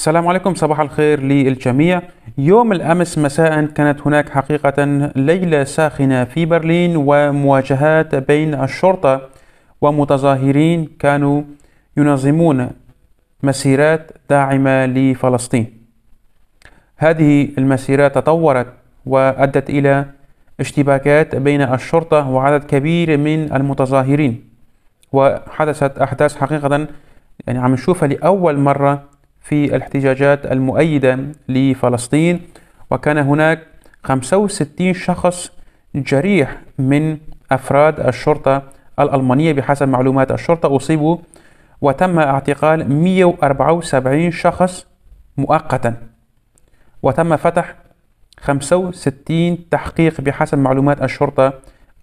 السلام عليكم صباح الخير للجميع يوم الأمس مساء كانت هناك حقيقة ليلة ساخنة في برلين ومواجهات بين الشرطة ومتظاهرين كانوا ينظمون مسيرات داعمة لفلسطين هذه المسيرات تطورت وأدت إلى اشتباكات بين الشرطة وعدد كبير من المتظاهرين وحدثت أحداث حقيقة يعني عم نشوفها لأول مرة في الاحتجاجات المؤيدة لفلسطين وكان هناك 65 شخص جريح من أفراد الشرطة الألمانية بحسب معلومات الشرطة أصيبوا وتم اعتقال 174 شخص مؤقتا وتم فتح 65 تحقيق بحسب معلومات الشرطة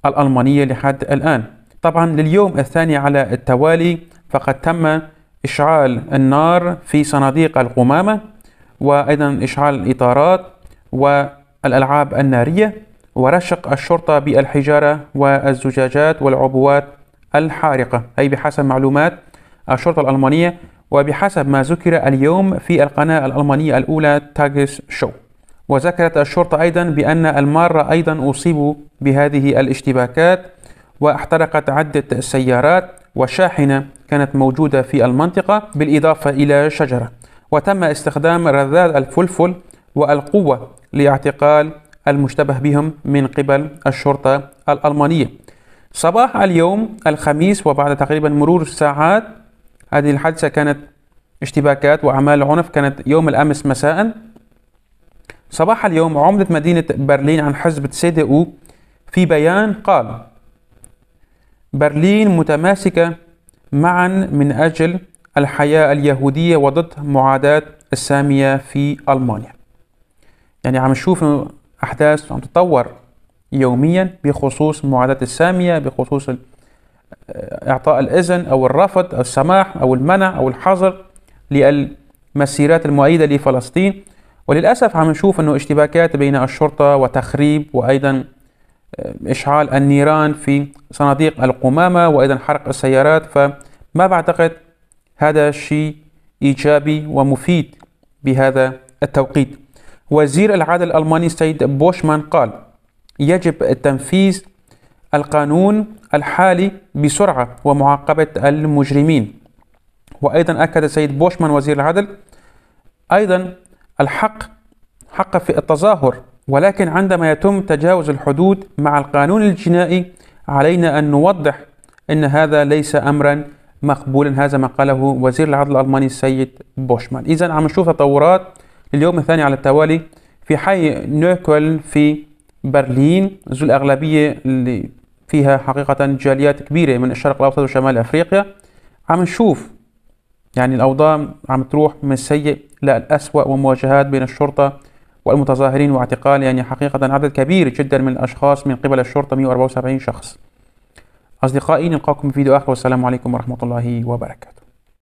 الألمانية لحد الآن طبعا لليوم الثاني على التوالي فقد تم إشعال النار في صناديق القمامة وأيضا إشعال الإطارات والألعاب النارية ورشق الشرطة بالحجارة والزجاجات والعبوات الحارقة أي بحسب معلومات الشرطة الألمانية وبحسب ما ذكر اليوم في القناة الألمانية الأولى تاجس شو وذكرت الشرطة أيضا بأن المارة أيضا أصيبوا بهذه الاشتباكات واحترقت عدة سيارات وشاحنة كانت موجودة في المنطقة بالإضافة إلى شجرة وتم استخدام رذاذ الفلفل والقوة لاعتقال المشتبه بهم من قبل الشرطة الألمانية صباح اليوم الخميس وبعد تقريبا مرور ساعات هذه الحادثة كانت اشتباكات وأعمال عنف كانت يوم الأمس مساء صباح اليوم عمدة مدينة برلين عن حزب أو في بيان قال برلين متماسكة معا من أجل الحياة اليهودية وضد معاداة السامية في ألمانيا يعني عم نشوف أحداث عم تتطور يوميا بخصوص معاداة السامية بخصوص إعطاء الإذن أو الرفض أو السماح أو المنع أو الحظر للمسيرات المؤيدة لفلسطين وللأسف عم نشوف أنه اشتباكات بين الشرطة وتخريب وأيضا إشعال النيران في صناديق القمامة وأيضا حرق السيارات فما بعتقد هذا شيء إيجابي ومفيد بهذا التوقيت وزير العدل الألماني السيد بوشمان قال يجب تنفيذ القانون الحالي بسرعة ومعاقبة المجرمين وأيضا أكد السيد بوشمان وزير العدل أيضا الحق حق في التظاهر ولكن عندما يتم تجاوز الحدود مع القانون الجنائي علينا أن نوضح أن هذا ليس أمرا مقبولا هذا ما قاله وزير العدل الألماني السيد بوشمان إذا عم نشوف تطورات اليوم الثاني على التوالي في حي نوكل في برلين ذو الأغلبية اللي فيها حقيقة جاليات كبيرة من الشرق الأوسط وشمال أفريقيا عم نشوف يعني الأوضاع عم تروح من السيء للأسوأ ومواجهات بين الشرطة والمتظاهرين واعتقال يعني حقيقة عدد كبير جدا من الأشخاص من قبل الشرطة 174 شخص أصدقائي نلقاكم في فيديو آخر والسلام عليكم ورحمة الله وبركاته